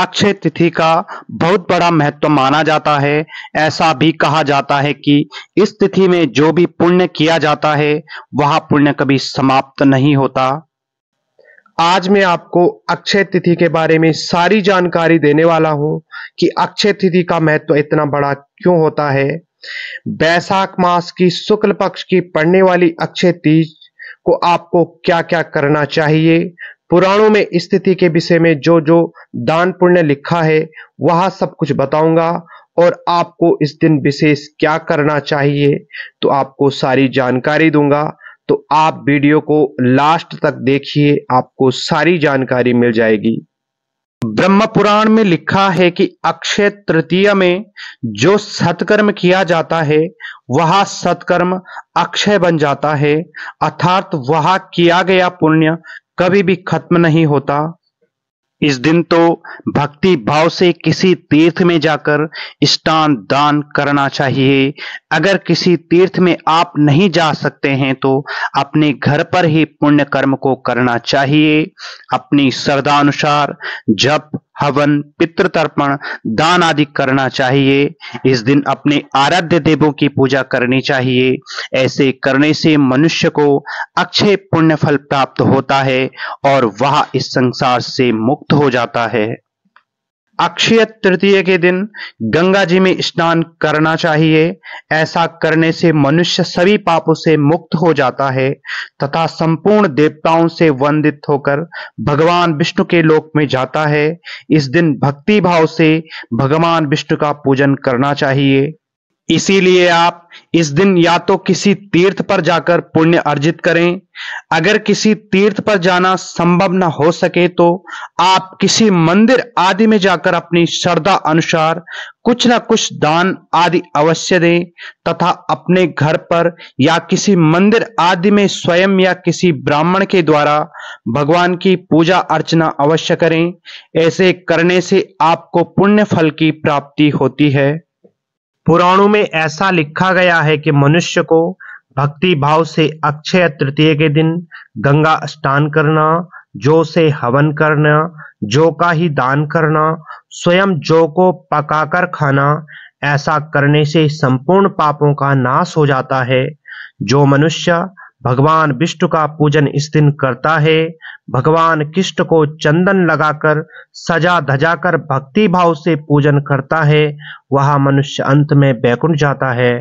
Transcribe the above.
अक्षय तिथि का बहुत बड़ा महत्व माना जाता है ऐसा भी कहा जाता है कि इस तिथि में जो भी पुण्य किया जाता है वह पुण्य कभी समाप्त नहीं होता आज मैं आपको अक्षय तिथि के बारे में सारी जानकारी देने वाला हूं कि अक्षय तिथि का महत्व इतना बड़ा क्यों होता है बैसाख मास की शुक्ल पक्ष की पड़ने वाली अक्षय तीज को आपको क्या क्या करना चाहिए पुराणों में स्थिति के विषय में जो जो दान पुण्य लिखा है वह सब कुछ बताऊंगा और आपको इस दिन विशेष क्या करना चाहिए तो आपको सारी जानकारी दूंगा तो आप वीडियो को लास्ट तक देखिए आपको सारी जानकारी मिल जाएगी ब्रह्म पुराण में लिखा है कि अक्षय तृतीया में जो सत्कर्म किया जाता है वह सत्कर्म अक्षय बन जाता है अर्थात वह किया गया पुण्य कभी भी खत्म नहीं होता इस दिन तो भक्ति भाव से किसी तीर्थ में जाकर स्नान दान करना चाहिए अगर किसी तीर्थ में आप नहीं जा सकते हैं तो अपने घर पर ही पुण्य कर्म को करना चाहिए अपनी श्रद्धा अनुसार जप हवन पितृतर्पण तर्पण दान आदि करना चाहिए इस दिन अपने आराध्य देवों की पूजा करनी चाहिए ऐसे करने से मनुष्य को अक्षय पुण्य फल प्राप्त होता है और वह इस संसार से मुक्त हो जाता है अक्षय तृतीय के दिन गंगा जी में स्नान करना चाहिए ऐसा करने से मनुष्य सभी पापों से मुक्त हो जाता है तथा संपूर्ण देवताओं से वंदित होकर भगवान विष्णु के लोक में जाता है इस दिन भक्ति भाव से भगवान विष्णु का पूजन करना चाहिए इसीलिए आप इस दिन या तो किसी तीर्थ पर जाकर पुण्य अर्जित करें अगर किसी तीर्थ पर जाना संभव न हो सके तो आप किसी मंदिर आदि में जाकर अपनी श्रद्धा अनुसार कुछ न कुछ दान आदि अवश्य दें तथा अपने घर पर या किसी मंदिर आदि में स्वयं या किसी ब्राह्मण के द्वारा भगवान की पूजा अर्चना अवश्य करें ऐसे करने से आपको पुण्य फल की प्राप्ति होती है पुराणों में ऐसा लिखा गया है कि मनुष्य को भक्ति भाव से अक्षय तृतीय के दिन गंगा स्नान करना जो से हवन करना जो का ही दान करना स्वयं जो को पकाकर खाना ऐसा करने से संपूर्ण पापों का नाश हो जाता है जो मनुष्य भगवान विष्णु का पूजन इस दिन करता है भगवान कृष्ण को चंदन लगाकर सजा धजा कर भक्ति भाव से पूजन करता है वह मनुष्य अंत में बैकुंठ जाता है